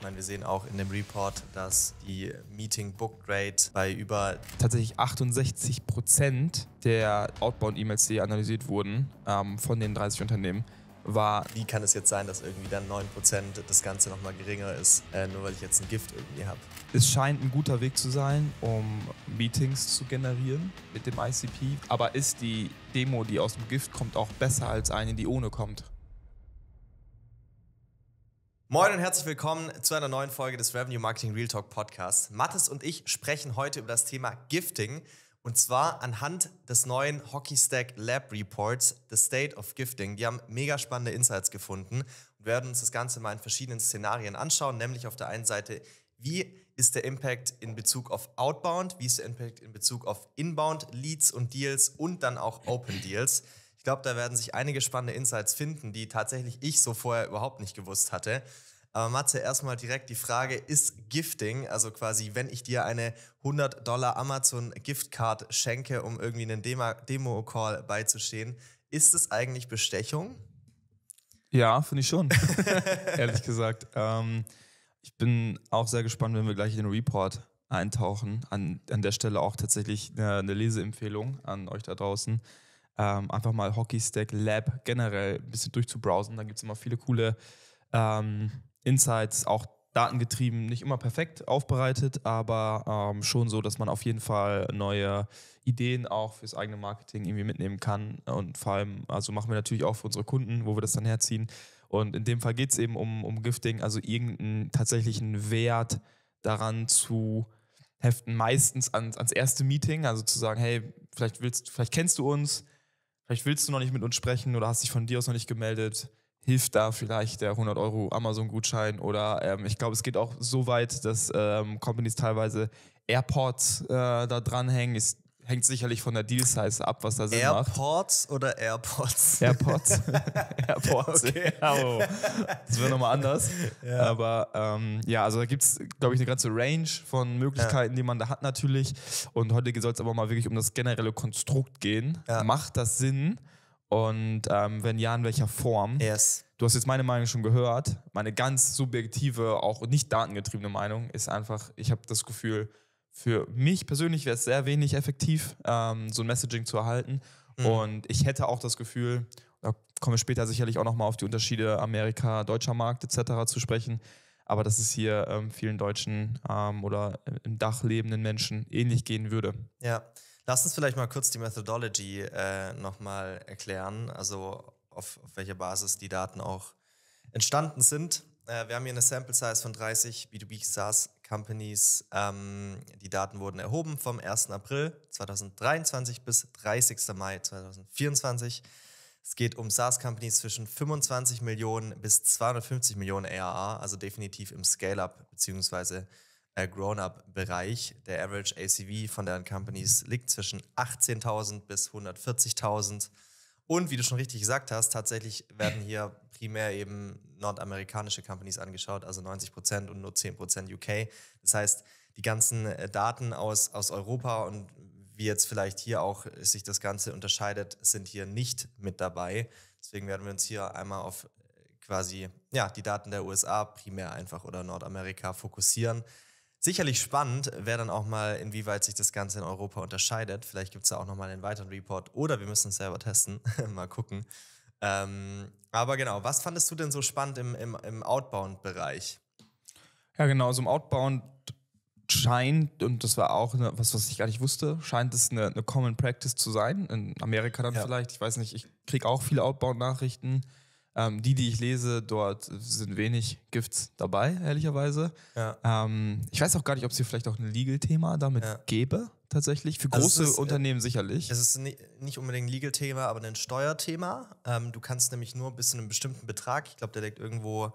Ich meine, wir sehen auch in dem Report, dass die Meeting Book Rate bei über tatsächlich 68 Prozent der Outbound-E-Mails, die analysiert wurden, ähm, von den 30 Unternehmen, war. Wie kann es jetzt sein, dass irgendwie dann 9% Prozent das Ganze nochmal geringer ist, äh, nur weil ich jetzt ein Gift irgendwie habe? Es scheint ein guter Weg zu sein, um Meetings zu generieren mit dem ICP. Aber ist die Demo, die aus dem Gift kommt, auch besser als eine, die ohne kommt? Moin und herzlich willkommen zu einer neuen Folge des Revenue Marketing Real Talk Podcasts. Mathis und ich sprechen heute über das Thema Gifting und zwar anhand des neuen Hockey Stack Lab Reports, The State of Gifting. Die haben mega spannende Insights gefunden und werden uns das Ganze mal in verschiedenen Szenarien anschauen, nämlich auf der einen Seite, wie ist der Impact in Bezug auf Outbound, wie ist der Impact in Bezug auf Inbound Leads und Deals und dann auch Open Deals. Ich glaube, da werden sich einige spannende Insights finden, die tatsächlich ich so vorher überhaupt nicht gewusst hatte. Aber Matze, erstmal direkt die Frage, ist Gifting, also quasi, wenn ich dir eine 100 Dollar Amazon Giftcard schenke, um irgendwie einen Demo-Call beizustehen, ist es eigentlich Bestechung? Ja, finde ich schon, ehrlich gesagt. Ähm, ich bin auch sehr gespannt, wenn wir gleich in den Report eintauchen. An, an der Stelle auch tatsächlich eine, eine Leseempfehlung an euch da draußen ähm, einfach mal Hockey Stack Lab generell ein bisschen durchzubrowsen. Da gibt es immer viele coole ähm, Insights, auch datengetrieben, nicht immer perfekt aufbereitet, aber ähm, schon so, dass man auf jeden Fall neue Ideen auch fürs eigene Marketing irgendwie mitnehmen kann. Und vor allem, also machen wir natürlich auch für unsere Kunden, wo wir das dann herziehen. Und in dem Fall geht es eben um, um Gifting, also irgendeinen tatsächlichen Wert daran zu heften, meistens ans, ans erste Meeting, also zu sagen, hey, vielleicht willst vielleicht kennst du uns, vielleicht willst du noch nicht mit uns sprechen oder hast dich von dir aus noch nicht gemeldet, hilft da vielleicht der 100 Euro Amazon-Gutschein oder ähm, ich glaube, es geht auch so weit, dass ähm, Companies teilweise Airports äh, da dranhängen. Ist Hängt sicherlich von der Deal-Size ab, was da Sinn Airports macht. oder Airpods? Airpods. Airports. Okay. Oh. Das wäre nochmal anders. Ja. Aber ähm, ja, also da gibt es, glaube ich, eine ganze Range von Möglichkeiten, ja. die man da hat natürlich. Und heute soll es aber mal wirklich um das generelle Konstrukt gehen. Ja. Macht das Sinn? Und ähm, wenn ja, in welcher Form? Yes. Du hast jetzt meine Meinung schon gehört. Meine ganz subjektive, auch nicht datengetriebene Meinung ist einfach, ich habe das Gefühl, für mich persönlich wäre es sehr wenig effektiv, ähm, so ein Messaging zu erhalten. Mhm. Und ich hätte auch das Gefühl, da kommen wir später sicherlich auch nochmal auf die Unterschiede Amerika, deutscher Markt etc. zu sprechen. Aber dass es hier ähm, vielen Deutschen ähm, oder im Dach lebenden Menschen ähnlich gehen würde. Ja, lass uns vielleicht mal kurz die Methodology äh, nochmal erklären, also auf, auf welcher Basis die Daten auch entstanden sind äh, wir haben hier eine Sample Size von 30 B2B SaaS Companies. Ähm, die Daten wurden erhoben vom 1. April 2023 bis 30. Mai 2024. Es geht um SaaS-Companies zwischen 25 Millionen bis 250 Millionen ARA, also definitiv im Scale-up bzw. Äh, Grown-up-Bereich. Der Average ACV von deren Companies liegt zwischen 18.000 bis 140.000. Und wie du schon richtig gesagt hast, tatsächlich werden hier primär eben nordamerikanische Companies angeschaut, also 90 Prozent und nur 10 Prozent UK. Das heißt, die ganzen äh, Daten aus, aus Europa und wie jetzt vielleicht hier auch sich das Ganze unterscheidet, sind hier nicht mit dabei. Deswegen werden wir uns hier einmal auf äh, quasi ja, die Daten der USA primär einfach oder Nordamerika fokussieren. Sicherlich spannend wäre dann auch mal, inwieweit sich das Ganze in Europa unterscheidet. Vielleicht gibt es da auch nochmal einen weiteren Report oder wir müssen es selber testen. mal gucken. Ähm, aber genau, was fandest du denn so spannend im, im, im Outbound-Bereich? Ja, genau, so also im Outbound scheint, und das war auch eine, was, was ich gar nicht wusste, scheint es eine, eine Common Practice zu sein. In Amerika dann ja. vielleicht, ich weiß nicht, ich kriege auch viele Outbound-Nachrichten. Ähm, die, die ich lese, dort sind wenig Gifts dabei, ehrlicherweise. Ja. Ähm, ich weiß auch gar nicht, ob es hier vielleicht auch ein Legal-Thema damit ja. gäbe, tatsächlich. Für also große ist, äh, Unternehmen sicherlich. Es ist nicht unbedingt ein Legal-Thema, aber ein Steuerthema. Ähm, du kannst nämlich nur bis zu einem bestimmten Betrag, ich glaube, der liegt irgendwo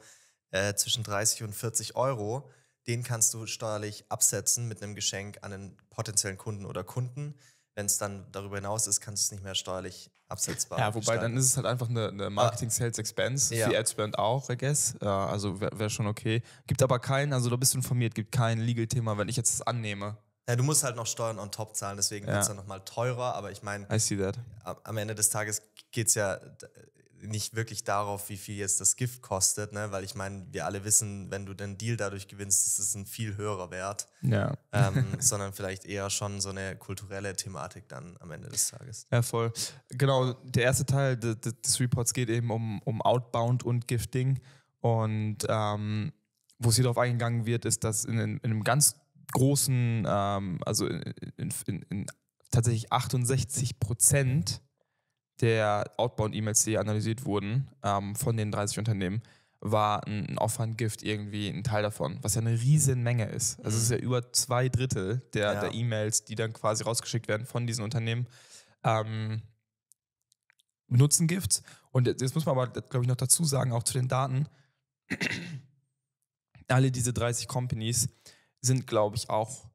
äh, zwischen 30 und 40 Euro, den kannst du steuerlich absetzen mit einem Geschenk an einen potenziellen Kunden oder Kunden wenn es dann darüber hinaus ist, kannst du es nicht mehr steuerlich absetzbar. Ja, wobei steuern. dann ist es halt einfach eine, eine ah. Marketing-Sales-Expense, ja. wie Adspend auch, I guess. Ja, äh, also wäre wär schon okay. Gibt aber keinen, also da bist du informiert, gibt kein Legal-Thema, wenn ich jetzt das annehme. Ja, du musst halt noch Steuern on top zahlen, deswegen ja. wird es dann nochmal teurer, aber ich meine, am Ende des Tages geht es ja nicht wirklich darauf, wie viel jetzt das Gift kostet, ne? weil ich meine, wir alle wissen, wenn du den Deal dadurch gewinnst, ist es ein viel höherer Wert, ja. ähm, sondern vielleicht eher schon so eine kulturelle Thematik dann am Ende des Tages. Ja, voll. Genau, der erste Teil des, des Reports geht eben um, um Outbound und Gifting und ähm, wo es hier drauf eingegangen wird, ist, dass in, in einem ganz großen, ähm, also in, in, in tatsächlich 68 Prozent der Outbound-E-Mails, die analysiert wurden ähm, von den 30 Unternehmen, war ein Offhand-Gift irgendwie ein Teil davon, was ja eine riesen Menge ist. Also es ist mhm. ja über zwei Drittel der, ja. der E-Mails, die dann quasi rausgeschickt werden von diesen Unternehmen, ähm, benutzen Gifts. Und jetzt muss man aber, glaube ich, noch dazu sagen, auch zu den Daten, alle diese 30 Companies sind, glaube ich, auch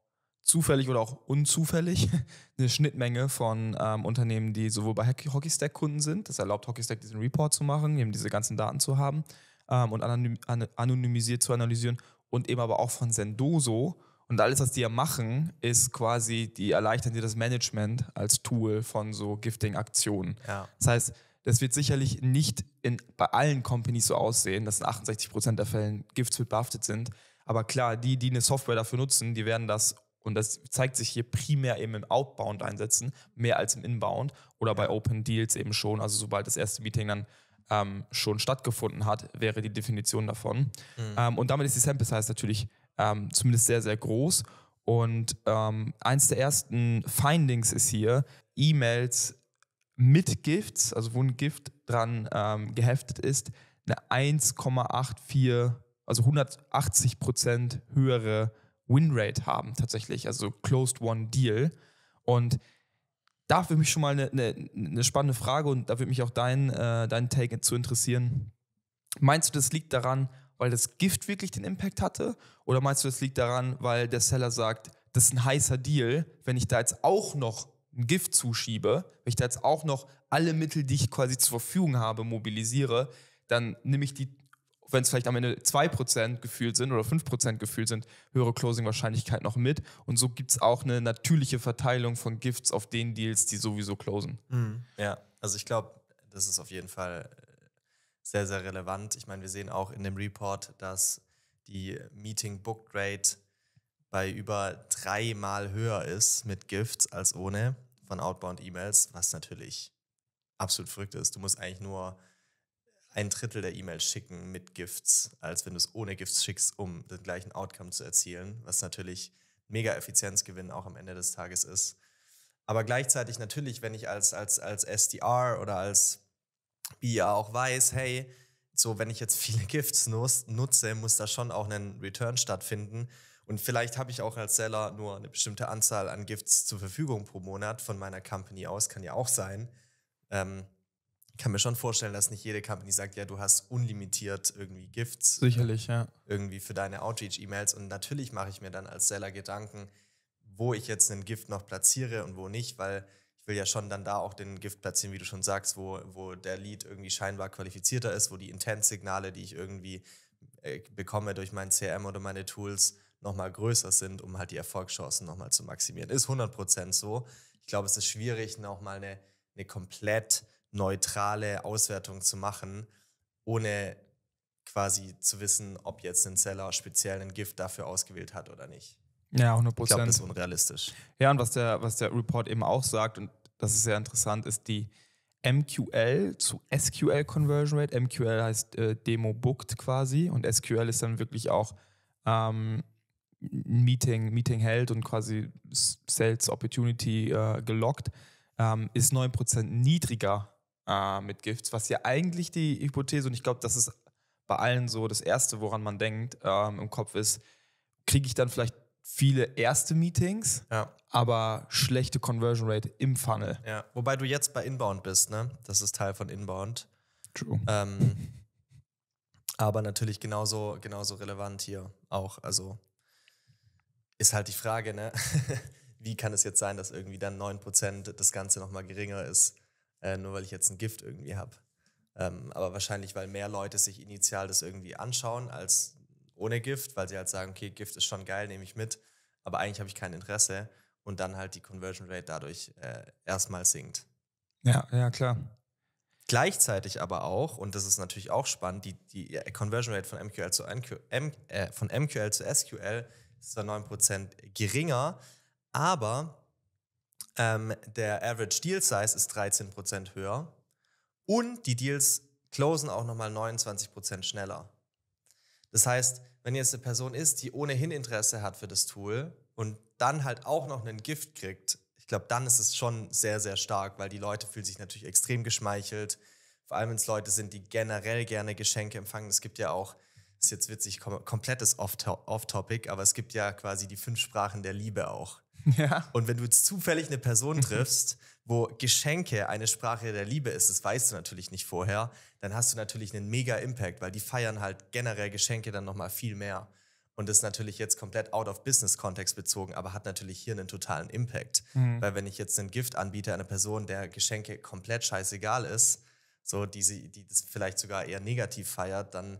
zufällig oder auch unzufällig eine Schnittmenge von ähm, Unternehmen, die sowohl bei Hockeystack Kunden sind, das erlaubt Hockeystack diesen Report zu machen, eben diese ganzen Daten zu haben ähm, und anonym, an, anonymisiert zu analysieren und eben aber auch von Sendoso. Und alles, was die ja machen, ist quasi, die erleichtern dir das Management als Tool von so Gifting-Aktionen. Ja. Das heißt, das wird sicherlich nicht in, bei allen Companies so aussehen, dass in 68% der Fällen Gifts mit behaftet sind. Aber klar, die, die eine Software dafür nutzen, die werden das und das zeigt sich hier primär eben im Outbound einsetzen, mehr als im Inbound oder bei Open Deals eben schon. Also sobald das erste Meeting dann ähm, schon stattgefunden hat, wäre die Definition davon. Mhm. Ähm, und damit ist die Sample Size natürlich ähm, zumindest sehr, sehr groß. Und ähm, eins der ersten Findings ist hier, E-Mails mit Gifts, also wo ein Gift dran ähm, geheftet ist, eine 1,84, also 180 Prozent höhere Winrate haben tatsächlich, also Closed One Deal. Und da würde mich schon mal eine, eine, eine spannende Frage und da würde mich auch dein, äh, dein Take zu interessieren. Meinst du, das liegt daran, weil das Gift wirklich den Impact hatte? Oder meinst du, das liegt daran, weil der Seller sagt, das ist ein heißer Deal, wenn ich da jetzt auch noch ein Gift zuschiebe, wenn ich da jetzt auch noch alle Mittel, die ich quasi zur Verfügung habe, mobilisiere, dann nehme ich die wenn es vielleicht am Ende 2% gefühlt sind oder 5% gefühlt sind, höhere Closing-Wahrscheinlichkeit noch mit. Und so gibt es auch eine natürliche Verteilung von Gifts auf den Deals, die sowieso closen. Mhm. Ja, also ich glaube, das ist auf jeden Fall äh, sehr, sehr relevant. Ich meine, wir sehen auch in dem Report, dass die Meeting Book Rate bei über dreimal höher ist mit Gifts als ohne von Outbound E-Mails, was natürlich absolut verrückt ist. Du musst eigentlich nur ein Drittel der E-Mails schicken mit Gifts, als wenn du es ohne Gifts schickst, um den gleichen Outcome zu erzielen, was natürlich mega Effizienzgewinn auch am Ende des Tages ist. Aber gleichzeitig natürlich, wenn ich als, als, als SDR oder als BIA auch weiß, hey, so wenn ich jetzt viele Gifts nutze, muss da schon auch ein Return stattfinden. Und vielleicht habe ich auch als Seller nur eine bestimmte Anzahl an Gifts zur Verfügung pro Monat von meiner Company aus, kann ja auch sein. Ähm, kann mir schon vorstellen, dass nicht jede Company sagt, ja, du hast unlimitiert irgendwie Gifts. Äh, Sicherlich, ja. Irgendwie für deine Outreach-E-Mails. Und natürlich mache ich mir dann als Seller Gedanken, wo ich jetzt einen Gift noch platziere und wo nicht, weil ich will ja schon dann da auch den Gift platzieren, wie du schon sagst, wo, wo der Lead irgendwie scheinbar qualifizierter ist, wo die Intent-Signale, die ich irgendwie äh, bekomme durch mein CRM oder meine Tools, nochmal größer sind, um halt die Erfolgschancen nochmal zu maximieren. Ist 100% so. Ich glaube, es ist schwierig, nochmal eine, eine komplett neutrale Auswertung zu machen, ohne quasi zu wissen, ob jetzt ein Seller speziell ein Gift dafür ausgewählt hat oder nicht. Ja, 100 Prozent. Ich glaube, das ist unrealistisch. Ja, und was der, was der Report eben auch sagt, und das ist sehr interessant, ist die MQL zu SQL Conversion Rate. MQL heißt äh, Demo Booked quasi und SQL ist dann wirklich auch ähm, Meeting, Meeting held und quasi Sales Opportunity äh, gelockt, ähm, ist 9% niedriger äh, mit Gifts, was ja eigentlich die Hypothese, und ich glaube, das ist bei allen so das Erste, woran man denkt ähm, im Kopf ist, kriege ich dann vielleicht viele erste Meetings, ja. aber schlechte Conversion Rate im Funnel. Ja. Wobei du jetzt bei Inbound bist, ne? Das ist Teil von Inbound. True. Ähm, aber natürlich genauso, genauso relevant hier auch. Also ist halt die Frage, ne? wie kann es jetzt sein, dass irgendwie dann 9% das Ganze nochmal geringer ist? äh, nur weil ich jetzt ein Gift irgendwie habe. Ähm, aber wahrscheinlich, weil mehr Leute sich initial das irgendwie anschauen als ohne Gift, weil sie halt sagen, okay, Gift ist schon geil, nehme ich mit, aber eigentlich habe ich kein Interesse und dann halt die Conversion Rate dadurch äh, erstmal sinkt. Ja, ja, klar. Gleichzeitig aber auch, und das ist natürlich auch spannend, die, die Conversion Rate von MQL zu, NQ, M, äh, von MQL zu SQL ist zwar 9% geringer, aber ähm, der Average Deal Size ist 13% höher und die Deals closen auch nochmal 29% schneller. Das heißt, wenn jetzt eine Person ist, die ohnehin Interesse hat für das Tool und dann halt auch noch einen Gift kriegt, ich glaube, dann ist es schon sehr, sehr stark, weil die Leute fühlen sich natürlich extrem geschmeichelt. Vor allem, wenn es Leute sind, die generell gerne Geschenke empfangen. Es gibt ja auch, das ist jetzt witzig, komplettes Off-Topic, aber es gibt ja quasi die fünf Sprachen der Liebe auch. Ja. Und wenn du jetzt zufällig eine Person mhm. triffst, wo Geschenke eine Sprache der Liebe ist, das weißt du natürlich nicht vorher, dann hast du natürlich einen mega Impact, weil die feiern halt generell Geschenke dann nochmal viel mehr. Und das ist natürlich jetzt komplett out of business Kontext bezogen, aber hat natürlich hier einen totalen Impact. Mhm. Weil wenn ich jetzt einen Gift anbiete einer Person, der Geschenke komplett scheißegal ist, so die, sie, die das vielleicht sogar eher negativ feiert, dann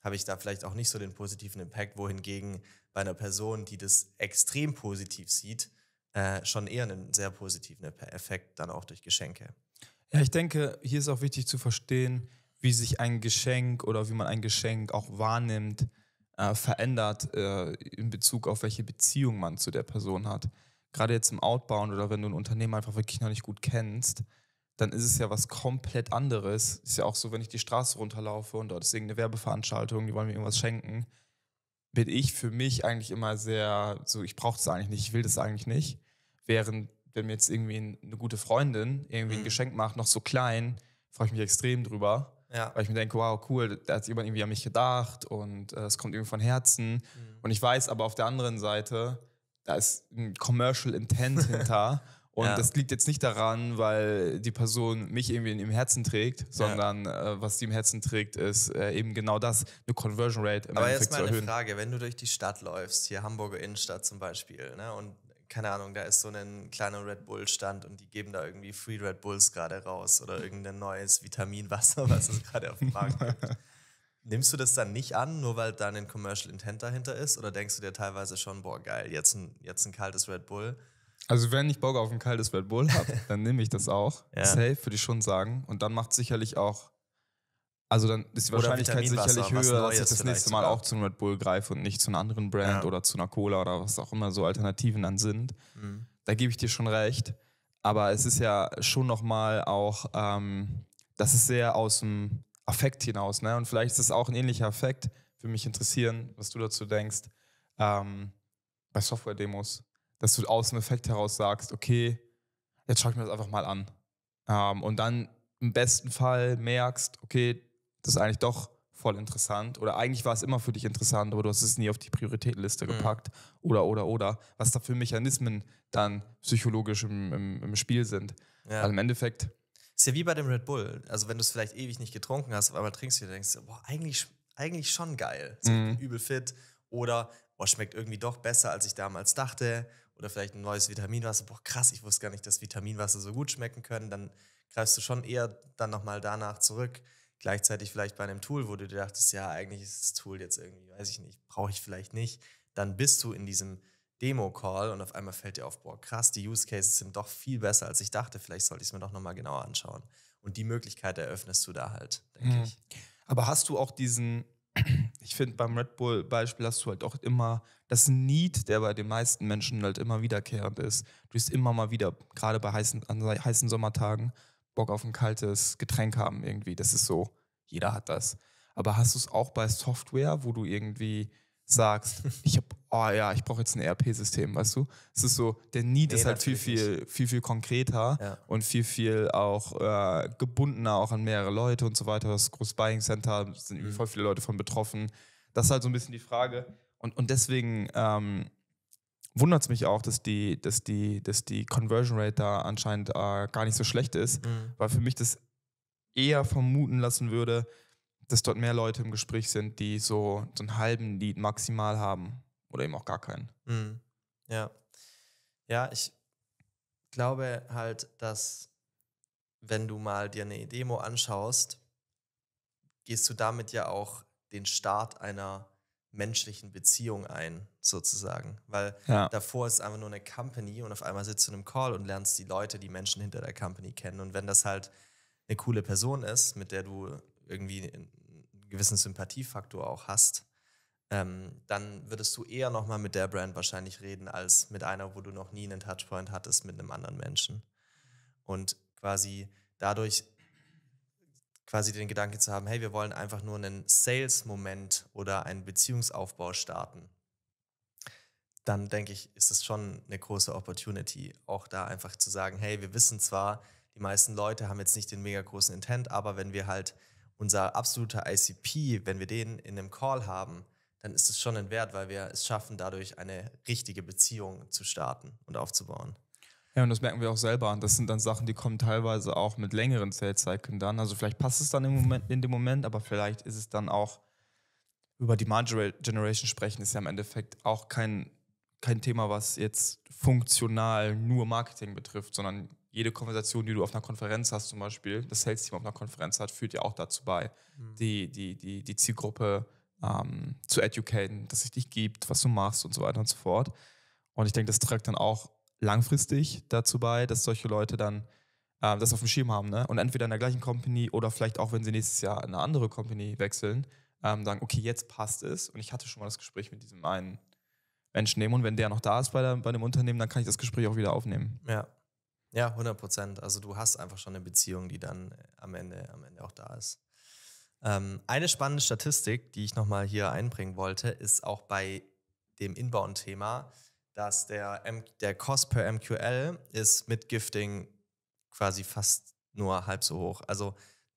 habe ich da vielleicht auch nicht so den positiven Impact, wohingegen bei einer Person, die das extrem positiv sieht, äh, schon eher einen sehr positiven Effekt dann auch durch Geschenke. Ja, ich denke, hier ist auch wichtig zu verstehen, wie sich ein Geschenk oder wie man ein Geschenk auch wahrnimmt, äh, verändert äh, in Bezug auf welche Beziehung man zu der Person hat. Gerade jetzt im Outbound oder wenn du ein Unternehmen einfach wirklich noch nicht gut kennst, dann ist es ja was komplett anderes. Ist ja auch so, wenn ich die Straße runterlaufe und dort ist irgendeine Werbeveranstaltung, die wollen mir irgendwas schenken bin ich für mich eigentlich immer sehr, so ich brauche das eigentlich nicht, ich will das eigentlich nicht. Während, wenn mir jetzt irgendwie eine gute Freundin irgendwie mhm. ein Geschenk macht, noch so klein, freue ich mich extrem drüber. Ja. Weil ich mir denke, wow, cool, da hat jemand irgendwie an mich gedacht und äh, es äh, kommt irgendwie von Herzen. Mhm. Und ich weiß aber auf der anderen Seite, da ist ein Commercial Intent hinter. Und ja. das liegt jetzt nicht daran, weil die Person mich irgendwie in ihrem Herzen trägt, sondern ja. äh, was die im Herzen trägt, ist äh, eben genau das, eine Conversion Rate. Im Aber jetzt mal eine Frage, wenn du durch die Stadt läufst, hier Hamburger Innenstadt zum Beispiel, ne, und keine Ahnung, da ist so ein kleiner Red Bull-Stand und die geben da irgendwie Free Red Bulls gerade raus oder irgendein neues Vitaminwasser, was es gerade auf dem Markt gibt. Nimmst du das dann nicht an, nur weil da ein Commercial Intent dahinter ist? Oder denkst du dir teilweise schon, boah, geil, jetzt ein, jetzt ein kaltes Red Bull? Also wenn ich Bock auf ein kaltes Red Bull habe, dann nehme ich das auch. ja. Safe, würde ich schon sagen. Und dann macht sicherlich auch, also dann ist die Wahrscheinlichkeit sicherlich höher, dass ich das nächste Mal auch zu einem Red Bull greife und nicht zu einer anderen Brand ja. oder zu einer Cola oder was auch immer so Alternativen dann sind. Mhm. Da gebe ich dir schon recht. Aber es ist ja schon nochmal auch, ähm, das ist sehr aus dem Affekt hinaus. Ne? Und vielleicht ist es auch ein ähnlicher Affekt. Würde mich interessieren, was du dazu denkst. Ähm, bei Software-Demos dass du aus dem Effekt heraus sagst, okay, jetzt schaue ich mir das einfach mal an. Ähm, und dann im besten Fall merkst, okay, das ist eigentlich doch voll interessant oder eigentlich war es immer für dich interessant, aber du hast es nie auf die Prioritätenliste mhm. gepackt oder oder oder, was da für Mechanismen dann psychologisch im, im, im Spiel sind. Ja. Also im Endeffekt. Ist ja wie bei dem Red Bull. Also wenn du es vielleicht ewig nicht getrunken hast, aber trinkst du dir denkst, boah, eigentlich, eigentlich schon geil. mhm. übel fit. Oder boah, schmeckt irgendwie doch besser, als ich damals dachte oder vielleicht ein neues Vitaminwasser, boah krass, ich wusste gar nicht, dass Vitaminwasser so gut schmecken können, dann greifst du schon eher dann nochmal danach zurück. Gleichzeitig vielleicht bei einem Tool, wo du dir dachtest, ja, eigentlich ist das Tool jetzt irgendwie, weiß ich nicht, brauche ich vielleicht nicht. Dann bist du in diesem Demo-Call und auf einmal fällt dir auf, boah, krass, die Use Cases sind doch viel besser, als ich dachte. Vielleicht sollte ich es mir doch nochmal genauer anschauen. Und die Möglichkeit eröffnest du da halt, denke mhm. ich. Aber hast du auch diesen, ich finde, beim Red Bull-Beispiel hast du halt auch immer das Need, der bei den meisten Menschen halt immer wiederkehrend ist. Du bist immer mal wieder, gerade bei heißen, an heißen Sommertagen, Bock auf ein kaltes Getränk haben irgendwie. Das ist so, jeder hat das. Aber hast du es auch bei Software, wo du irgendwie sagst, ich habe, oh ja, ich brauche jetzt ein ERP-System, weißt du? Es ist so, der Need nee, ist halt viel, viel, viel, viel konkreter ja. und viel, viel auch äh, gebundener auch an mehrere Leute und so weiter. Das große Buying Center, sind mhm. voll viele Leute von betroffen. Das ist halt so ein bisschen die Frage. Und, und deswegen ähm, wundert es mich auch, dass die, dass, die, dass die Conversion Rate da anscheinend äh, gar nicht so schlecht ist, mhm. weil für mich das eher vermuten lassen würde, dass dort mehr Leute im Gespräch sind, die so, so einen halben Lied maximal haben oder eben auch gar keinen. Mhm. Ja. Ja, ich glaube halt, dass wenn du mal dir eine Demo anschaust, gehst du damit ja auch den Start einer menschlichen Beziehung ein, sozusagen. Weil ja. davor ist einfach nur eine Company und auf einmal sitzt du in einem Call und lernst die Leute, die Menschen hinter der Company kennen. Und wenn das halt eine coole Person ist, mit der du irgendwie einen gewissen Sympathiefaktor auch hast, ähm, dann würdest du eher nochmal mit der Brand wahrscheinlich reden, als mit einer, wo du noch nie einen Touchpoint hattest mit einem anderen Menschen. Und quasi dadurch quasi den Gedanke zu haben, hey, wir wollen einfach nur einen Sales-Moment oder einen Beziehungsaufbau starten, dann denke ich, ist es schon eine große Opportunity, auch da einfach zu sagen, hey, wir wissen zwar, die meisten Leute haben jetzt nicht den mega großen Intent, aber wenn wir halt unser absoluter ICP, wenn wir den in einem Call haben, dann ist es schon ein Wert, weil wir es schaffen, dadurch eine richtige Beziehung zu starten und aufzubauen. Ja, und das merken wir auch selber. das sind dann Sachen, die kommen teilweise auch mit längeren Sales-Cycles dann. Also vielleicht passt es dann im Moment, in dem Moment, aber vielleicht ist es dann auch, über Demand Generation sprechen, ist ja im Endeffekt auch kein, kein Thema, was jetzt funktional nur Marketing betrifft, sondern jede Konversation, die du auf einer Konferenz hast, zum Beispiel, das Sales-Team auf einer Konferenz hat, führt ja auch dazu bei, mhm. die, die, die, die Zielgruppe ähm, zu educaten, dass es dich gibt, was du machst und so weiter und so fort. Und ich denke, das trägt dann auch langfristig dazu bei, dass solche Leute dann äh, das auf dem Schirm haben. Ne? Und entweder in der gleichen Company oder vielleicht auch, wenn sie nächstes Jahr in eine andere Company wechseln, ähm, sagen, okay, jetzt passt es. Und ich hatte schon mal das Gespräch mit diesem einen Menschen nehmen. Und wenn der noch da ist bei, der, bei dem Unternehmen, dann kann ich das Gespräch auch wieder aufnehmen. Ja, ja, 100 Prozent. Also du hast einfach schon eine Beziehung, die dann äh, am Ende, am Ende auch da ist. Ähm, eine spannende Statistik, die ich nochmal hier einbringen wollte, ist auch bei dem Inbound-Thema, dass der, M der Cost per MQL ist mit Gifting quasi fast nur halb so hoch. Also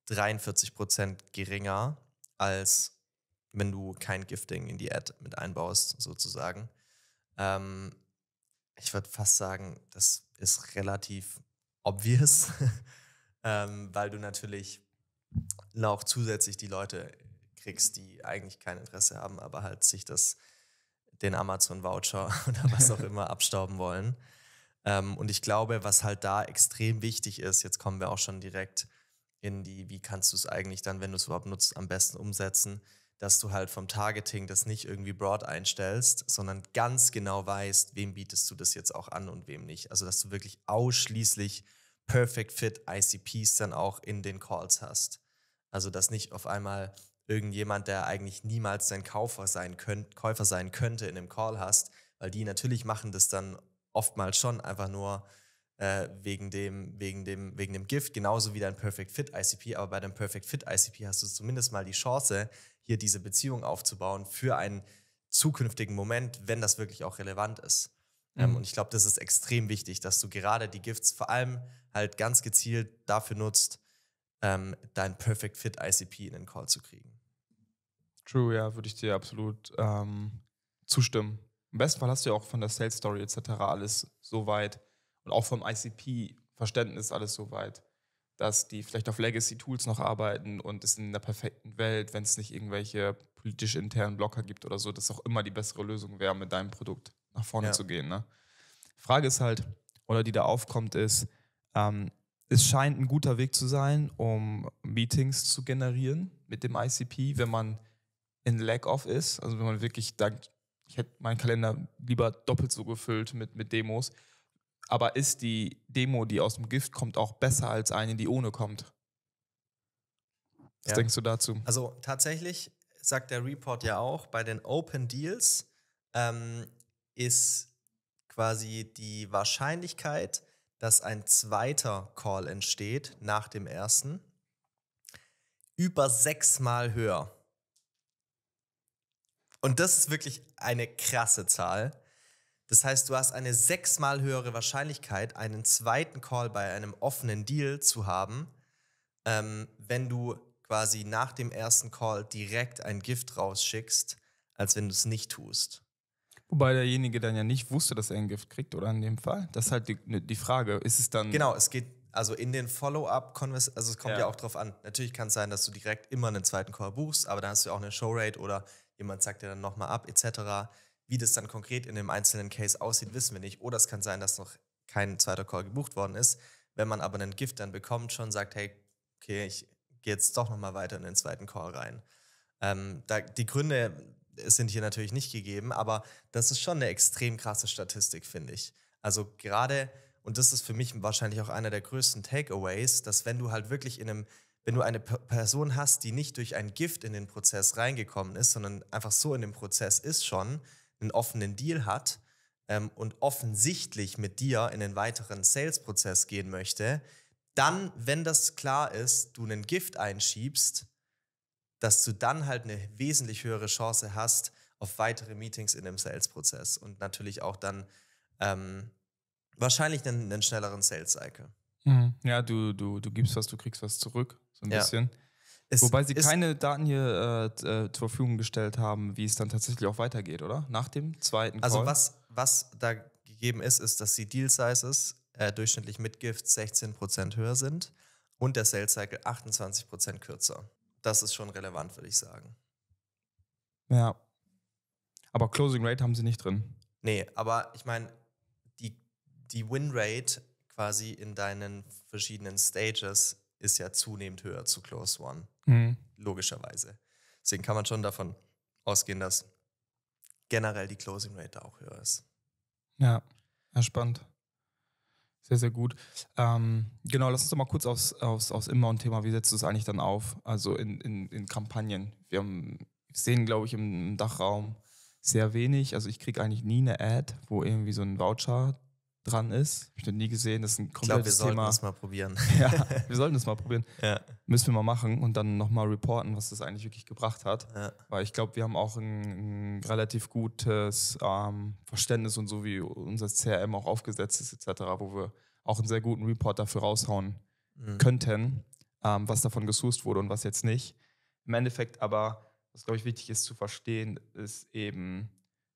43 Prozent geringer als wenn du kein Gifting in die Ad mit einbaust, sozusagen. Ähm, ich würde fast sagen, das ist relativ obvious, ähm, weil du natürlich auch zusätzlich die Leute kriegst, die eigentlich kein Interesse haben, aber halt sich das, den Amazon-Voucher oder was auch immer abstauben wollen. Ähm, und ich glaube, was halt da extrem wichtig ist, jetzt kommen wir auch schon direkt in die, wie kannst du es eigentlich dann, wenn du es überhaupt nutzt, am besten umsetzen, dass du halt vom Targeting das nicht irgendwie broad einstellst, sondern ganz genau weißt, wem bietest du das jetzt auch an und wem nicht. Also, dass du wirklich ausschließlich Perfect Fit ICPs dann auch in den Calls hast. Also, dass nicht auf einmal irgendjemand, der eigentlich niemals dein Käufer sein, könnt, Käufer sein könnte, in dem Call hast, weil die natürlich machen das dann oftmals schon einfach nur, äh, wegen, dem, wegen, dem, wegen dem Gift, genauso wie dein Perfect Fit ICP. Aber bei deinem Perfect Fit ICP hast du zumindest mal die Chance, hier diese Beziehung aufzubauen für einen zukünftigen Moment, wenn das wirklich auch relevant ist. Ähm, mhm. Ähm, und ich glaube, das ist extrem wichtig, dass du gerade die Gifts vor allem halt ganz gezielt dafür nutzt, ähm, dein Perfect Fit ICP in den Call zu kriegen. True, ja, würde ich dir absolut ähm, zustimmen. Im besten Fall hast du ja auch von der Sales Story etc. alles so weit und auch vom ICP-Verständnis alles so weit, dass die vielleicht auf Legacy-Tools noch arbeiten und es in der perfekten Welt, wenn es nicht irgendwelche politisch internen Blocker gibt oder so, dass auch immer die bessere Lösung wäre, mit deinem Produkt nach vorne ja. zu gehen. Ne? Frage ist halt, oder die da aufkommt, ist, ähm, es scheint ein guter Weg zu sein, um Meetings zu generieren mit dem ICP, wenn man in Lack-Off ist, also wenn man wirklich sagt, ich hätte meinen Kalender lieber doppelt so gefüllt mit, mit Demos, aber ist die Demo, die aus dem Gift kommt, auch besser als eine, die ohne kommt? Was ja. denkst du dazu? Also tatsächlich sagt der Report ja auch, bei den Open Deals ähm, ist quasi die Wahrscheinlichkeit, dass ein zweiter Call entsteht nach dem ersten, über sechsmal höher. Und das ist wirklich eine krasse Zahl. Das heißt, du hast eine sechsmal höhere Wahrscheinlichkeit, einen zweiten Call bei einem offenen Deal zu haben, ähm, wenn du quasi nach dem ersten Call direkt ein Gift rausschickst, als wenn du es nicht tust. Wobei derjenige dann ja nicht wusste, dass er ein Gift kriegt, oder in dem Fall? Das ist halt die, ne, die Frage. Ist es dann. Genau, es geht also in den Follow-up, also es kommt ja. ja. auch darauf an. Natürlich kann es sein, dass du direkt immer einen zweiten Call buchst, aber dann hast du auch eine Showrate oder jemand sagt dir dann nochmal ab, etc. Wie das dann konkret in dem einzelnen Case aussieht, wissen wir nicht. Oder es kann sein, dass noch kein zweiter Call gebucht worden ist. Wenn man aber einen Gift dann bekommt, schon sagt, hey, okay, ich gehe jetzt doch nochmal weiter in den zweiten Call rein. Ähm, da, die Gründe sind hier natürlich nicht gegeben, aber das ist schon eine extrem krasse Statistik, finde ich. Also gerade, und das ist für mich wahrscheinlich auch einer der größten Takeaways, dass wenn du halt wirklich in einem wenn du eine Person hast, die nicht durch ein Gift in den Prozess reingekommen ist, sondern einfach so in dem Prozess ist schon, einen offenen Deal hat ähm, und offensichtlich mit dir in den weiteren Sales-Prozess gehen möchte, dann, wenn das klar ist, du einen Gift einschiebst, dass du dann halt eine wesentlich höhere Chance hast auf weitere Meetings in dem Sales-Prozess und natürlich auch dann ähm, wahrscheinlich einen, einen schnelleren Sales-Cycle. Mhm. Ja, du, du, du gibst was, du kriegst was zurück, so ein ja. bisschen. Es Wobei sie keine Daten hier äh, äh, zur Verfügung gestellt haben, wie es dann tatsächlich auch weitergeht, oder? Nach dem zweiten also Call. Also was, was da gegeben ist, ist, dass die Deal Sizes äh, durchschnittlich mit Gift 16% höher sind und der Sales Cycle 28% kürzer. Das ist schon relevant, würde ich sagen. Ja. Aber Closing Rate haben sie nicht drin. Nee, aber ich meine, die, die Win Rate quasi in deinen verschiedenen Stages ist ja zunehmend höher zu Close One. Mhm. Logischerweise. Deswegen kann man schon davon ausgehen, dass generell die Closing Rate auch höher ist. Ja, ja spannend. Sehr, sehr gut. Ähm, genau, lass uns doch mal kurz aufs, aufs, aufs Inbound-Thema. Wie setzt du es eigentlich dann auf? Also in, in, in Kampagnen. Wir haben, sehen, glaube ich, im Dachraum sehr wenig. Also ich kriege eigentlich nie eine Ad, wo irgendwie so ein Voucher dran ist. Hab ich noch nie gesehen. Das ist ein komplettes Thema. Ich glaube, wir Thema. sollten das mal probieren. ja, wir sollten das mal probieren. Ja. Müssen wir mal machen und dann nochmal reporten, was das eigentlich wirklich gebracht hat. Ja. Weil ich glaube, wir haben auch ein, ein relativ gutes ähm, Verständnis und so, wie unser CRM auch aufgesetzt ist, etc., wo wir auch einen sehr guten Report dafür raushauen mhm. könnten, ähm, was davon gesourced wurde und was jetzt nicht. Im Endeffekt aber, was glaube ich wichtig ist zu verstehen, ist eben,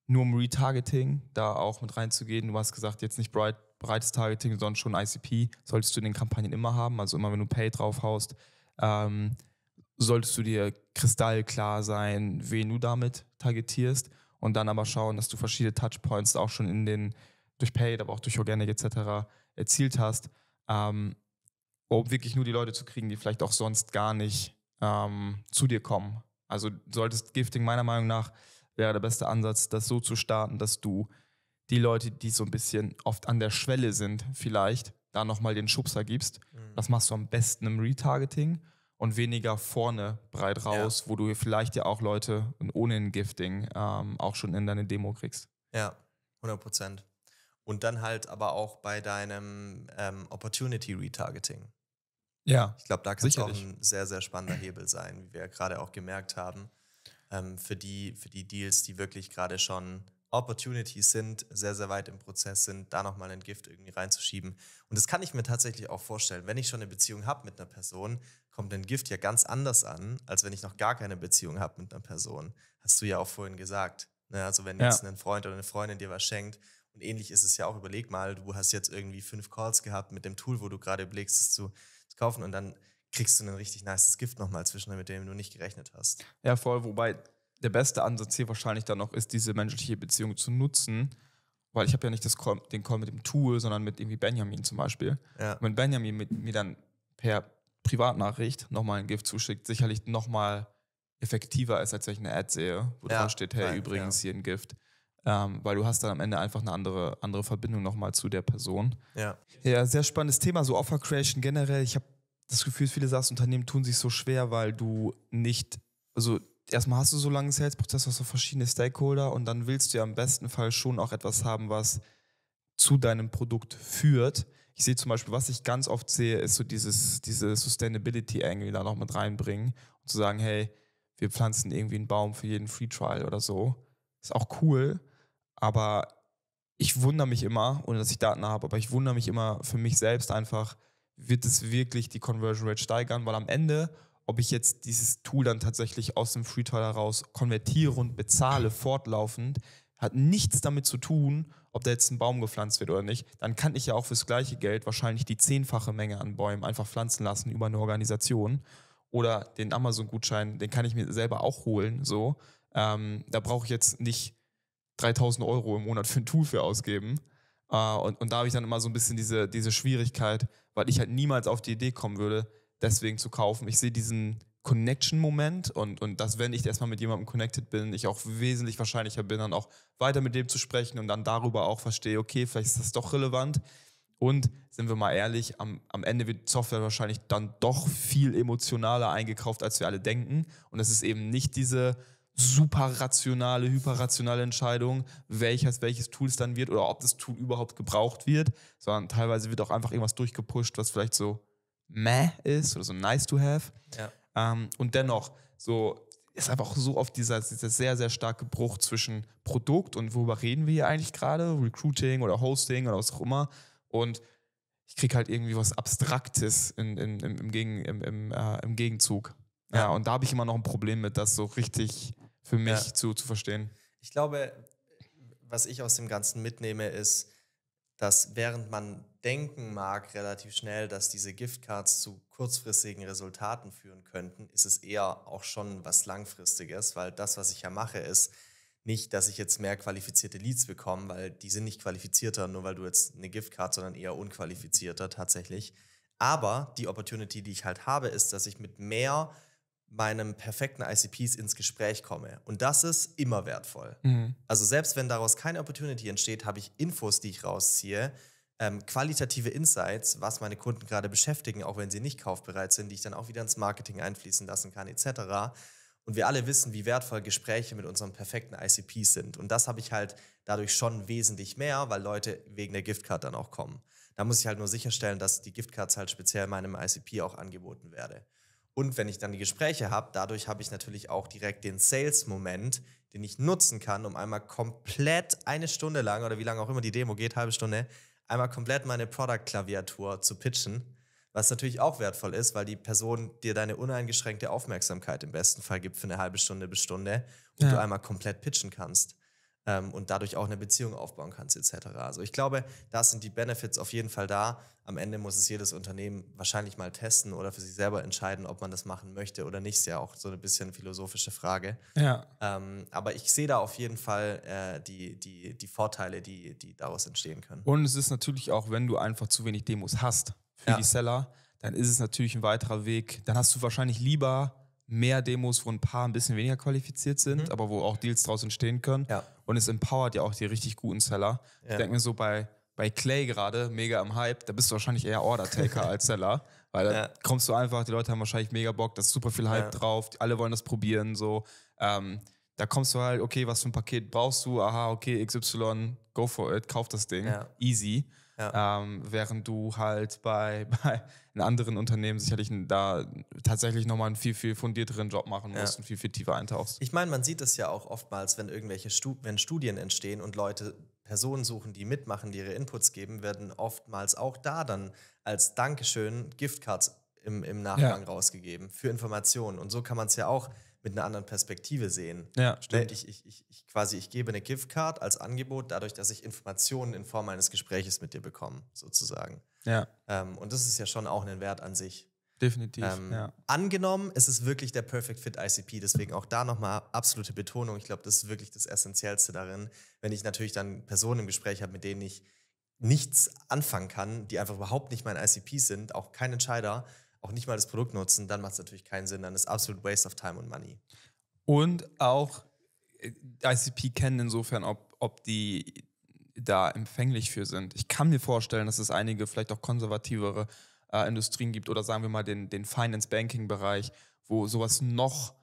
nur um Retargeting da auch mit reinzugehen. Du hast gesagt, jetzt nicht breit, breites Targeting, sondern schon ICP solltest du in den Kampagnen immer haben. Also immer, wenn du Pay draufhaust, ähm, solltest du dir kristallklar sein, wen du damit targetierst und dann aber schauen, dass du verschiedene Touchpoints auch schon in den, durch Paid, aber auch durch Organic etc. erzielt hast, ähm, um wirklich nur die Leute zu kriegen, die vielleicht auch sonst gar nicht ähm, zu dir kommen. Also solltest Gifting meiner Meinung nach wäre der beste Ansatz, das so zu starten, dass du die Leute, die so ein bisschen oft an der Schwelle sind, vielleicht da nochmal den Schubser gibst. Mhm. Das machst du am besten im Retargeting und weniger vorne breit raus, ja. wo du vielleicht ja auch Leute ohne ein Gifting ähm, auch schon in deine Demo kriegst. Ja, 100 Prozent. Und dann halt aber auch bei deinem ähm, Opportunity Retargeting. Ja. Ich glaube, da kann es auch ein sehr, sehr spannender Hebel sein, wie wir ja gerade auch gemerkt haben ähm, für, die, für die Deals, die wirklich gerade schon Opportunities sind, sehr, sehr weit im Prozess sind, da nochmal ein Gift irgendwie reinzuschieben. Und das kann ich mir tatsächlich auch vorstellen. Wenn ich schon eine Beziehung habe mit einer Person, kommt ein Gift ja ganz anders an, als wenn ich noch gar keine Beziehung habe mit einer Person. Hast du ja auch vorhin gesagt. Ne? Also wenn ja. jetzt ein Freund oder eine Freundin dir was schenkt und ähnlich ist es ja auch, überleg mal, du hast jetzt irgendwie fünf Calls gehabt mit dem Tool, wo du gerade überlegst, es zu, zu kaufen und dann kriegst du ein richtig nice Gift nochmal zwischen, mit dem du nicht gerechnet hast. Ja, voll, wobei der beste Ansatz hier wahrscheinlich dann noch ist, diese menschliche Beziehung zu nutzen, weil ich habe ja nicht das Call, den Call mit dem Tool, sondern mit irgendwie Benjamin zum Beispiel. Ja. Und wenn Benjamin mit, mir dann per Privatnachricht nochmal ein Gift zuschickt, sicherlich nochmal effektiver ist, als wenn ich eine Ad sehe, wo ja. drauf steht, hey, Nein, übrigens ja. hier ein Gift. Ähm, weil du hast dann am Ende einfach eine andere, andere Verbindung nochmal zu der Person. Ja. ja, sehr spannendes Thema, so Offer Creation generell. Ich habe das Gefühl, viele SaaS-Unternehmen tun sich so schwer, weil du nicht, also erstmal hast du so lange Sales-Prozess, hast du verschiedene Stakeholder und dann willst du ja im besten Fall schon auch etwas haben, was zu deinem Produkt führt. Ich sehe zum Beispiel, was ich ganz oft sehe, ist so dieses, diese Sustainability irgendwie da noch mit reinbringen und zu sagen, hey, wir pflanzen irgendwie einen Baum für jeden Free Trial oder so. Ist auch cool, aber ich wundere mich immer, ohne dass ich Daten habe, aber ich wundere mich immer für mich selbst einfach, wird es wirklich die Conversion Rate steigern, weil am Ende, ob ich jetzt dieses Tool dann tatsächlich aus dem Freetool heraus konvertiere und bezahle fortlaufend, hat nichts damit zu tun, ob da jetzt ein Baum gepflanzt wird oder nicht. Dann kann ich ja auch fürs gleiche Geld wahrscheinlich die zehnfache Menge an Bäumen einfach pflanzen lassen über eine Organisation. Oder den Amazon-Gutschein, den kann ich mir selber auch holen. So, ähm, da brauche ich jetzt nicht 3000 Euro im Monat für ein Tool für ausgeben. Uh, und, und da habe ich dann immer so ein bisschen diese, diese Schwierigkeit, weil ich halt niemals auf die Idee kommen würde, deswegen zu kaufen. Ich sehe diesen Connection-Moment und, und dass, wenn ich erstmal mit jemandem connected bin, ich auch wesentlich wahrscheinlicher bin, dann auch weiter mit dem zu sprechen und dann darüber auch verstehe, okay, vielleicht ist das doch relevant. Und sind wir mal ehrlich, am, am Ende wird Software wahrscheinlich dann doch viel emotionaler eingekauft, als wir alle denken. Und es ist eben nicht diese super rationale, hyperrationale Entscheidung, welches welches Tool es dann wird oder ob das Tool überhaupt gebraucht wird, sondern teilweise wird auch einfach irgendwas durchgepusht, was vielleicht so meh ist oder so nice to have. Ja. Ähm, und dennoch, so ist einfach auch so oft dieser, dieser sehr, sehr starke Bruch zwischen Produkt und worüber reden wir hier eigentlich gerade, Recruiting oder Hosting oder was auch immer. Und ich kriege halt irgendwie was Abstraktes in, in, im, im, im, im, äh, im Gegenzug. Ja, und da habe ich immer noch ein Problem mit, das so richtig für mich ja. zu, zu verstehen. Ich glaube, was ich aus dem Ganzen mitnehme, ist, dass während man denken mag relativ schnell, dass diese Giftcards zu kurzfristigen Resultaten führen könnten, ist es eher auch schon was Langfristiges, weil das, was ich ja mache, ist nicht, dass ich jetzt mehr qualifizierte Leads bekomme, weil die sind nicht qualifizierter, nur weil du jetzt eine Giftcard, sondern eher unqualifizierter tatsächlich. Aber die Opportunity, die ich halt habe, ist, dass ich mit mehr meinem perfekten ICPs ins Gespräch komme. Und das ist immer wertvoll. Mhm. Also selbst wenn daraus keine Opportunity entsteht, habe ich Infos, die ich rausziehe, ähm, qualitative Insights, was meine Kunden gerade beschäftigen, auch wenn sie nicht kaufbereit sind, die ich dann auch wieder ins Marketing einfließen lassen kann, etc. Und wir alle wissen, wie wertvoll Gespräche mit unseren perfekten ICPs sind. Und das habe ich halt dadurch schon wesentlich mehr, weil Leute wegen der Giftcard dann auch kommen. Da muss ich halt nur sicherstellen, dass die Giftcards halt speziell meinem ICP auch angeboten werden. Und wenn ich dann die Gespräche habe, dadurch habe ich natürlich auch direkt den Sales-Moment, den ich nutzen kann, um einmal komplett eine Stunde lang oder wie lange auch immer die Demo geht, halbe Stunde, einmal komplett meine Product-Klaviatur zu pitchen. Was natürlich auch wertvoll ist, weil die Person dir deine uneingeschränkte Aufmerksamkeit im besten Fall gibt für eine halbe Stunde bis Stunde und ja. du einmal komplett pitchen kannst ähm, und dadurch auch eine Beziehung aufbauen kannst, etc. Also ich glaube, da sind die Benefits auf jeden Fall da. Am Ende muss es jedes Unternehmen wahrscheinlich mal testen oder für sich selber entscheiden, ob man das machen möchte oder nicht. Ist ja auch so ein bisschen philosophische Frage. Ja. Ähm, aber ich sehe da auf jeden Fall äh, die, die, die Vorteile, die, die daraus entstehen können. Und es ist natürlich auch, wenn du einfach zu wenig Demos hast für ja. die Seller, dann ist es natürlich ein weiterer Weg. Dann hast du wahrscheinlich lieber mehr Demos, wo ein paar ein bisschen weniger qualifiziert sind, mhm. aber wo auch Deals draus entstehen können. Ja. Und es empowert ja auch die richtig guten Seller. Ja. Ich denke mir so bei, bei Clay gerade, mega im Hype, da bist du wahrscheinlich eher Order-Taker als Seller, weil da ja. kommst du einfach, die Leute haben wahrscheinlich mega Bock, da ist super viel Hype drauf, alle wollen das probieren, so. Ähm, da kommst du halt, okay, was für ein Paket brauchst du? Aha, okay, XY, go for it, kauf das Ding. Easy. Ja. Ähm, während du halt bei, bei anderen Unternehmen sicherlich da tatsächlich nochmal einen viel, viel fundierteren Job machen musst ja. und viel, viel tiefer eintauchst. Ich meine, man sieht es ja auch oftmals, wenn irgendwelche Stud wenn Studien entstehen und Leute Personen suchen, die mitmachen, die ihre Inputs geben, werden oftmals auch da dann als Dankeschön Giftcards im, im Nachgang ja. rausgegeben für Informationen. Und so kann man es ja auch mit einer anderen Perspektive sehen. Ja, ne, stimmt. Ich, ich, ich, ich quasi, ich gebe eine Giftcard als Angebot, dadurch, dass ich Informationen in Form eines Gespräches mit dir bekomme, sozusagen. Ja. Ähm, und das ist ja schon auch ein Wert an sich. Definitiv. Ähm, ja. Angenommen, es ist wirklich der Perfect Fit ICP, deswegen auch da nochmal absolute Betonung. Ich glaube, das ist wirklich das Essentiellste darin, wenn ich natürlich dann Personen im Gespräch habe, mit denen ich nichts anfangen kann, die einfach überhaupt nicht mein ICP sind, auch kein Entscheider, auch nicht mal das Produkt nutzen, dann macht es natürlich keinen Sinn. Dann ist absolut Waste of Time und Money. Und auch äh, ICP kennen insofern, ob, ob die da empfänglich für sind. Ich kann mir vorstellen, dass es einige vielleicht auch konservativere äh, Industrien gibt oder sagen wir mal den, den Finance-Banking-Bereich, wo sowas noch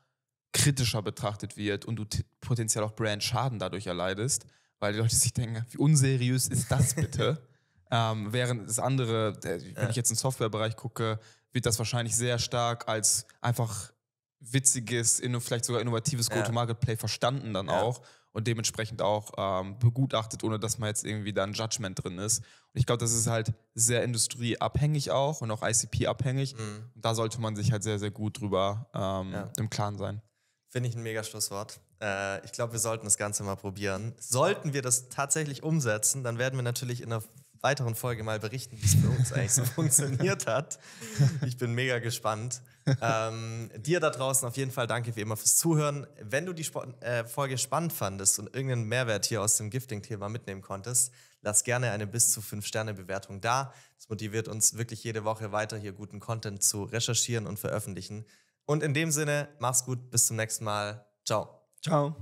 kritischer betrachtet wird und du potenziell auch Brandschaden dadurch erleidest, weil die Leute sich denken, wie unseriös ist das bitte? Ähm, während das andere, wenn ich jetzt in den Softwarebereich gucke, wird das wahrscheinlich sehr stark als einfach witziges, vielleicht sogar innovatives Go-to-Market-Play verstanden dann auch und dementsprechend auch ähm, begutachtet, ohne dass man jetzt irgendwie da ein Judgment drin ist. Und ich glaube, das ist halt sehr industrieabhängig auch und auch ICP-abhängig. Mhm. da sollte man sich halt sehr, sehr gut drüber ähm, ja. im Klaren sein. Finde ich ein mega Schlusswort. Äh, ich glaube, wir sollten das Ganze mal probieren. Sollten wir das tatsächlich umsetzen, dann werden wir natürlich in einer weiteren Folge mal berichten, wie es bei uns eigentlich so funktioniert hat. Ich bin mega gespannt. Ähm, dir da draußen auf jeden Fall danke wie immer fürs Zuhören. Wenn du die Sp äh, Folge spannend fandest und irgendeinen Mehrwert hier aus dem Gifting-Thema mitnehmen konntest, lass gerne eine bis zu 5-Sterne-Bewertung da. Das motiviert uns wirklich jede Woche weiter, hier guten Content zu recherchieren und veröffentlichen. Und in dem Sinne, mach's gut, bis zum nächsten Mal. Ciao. Ciao.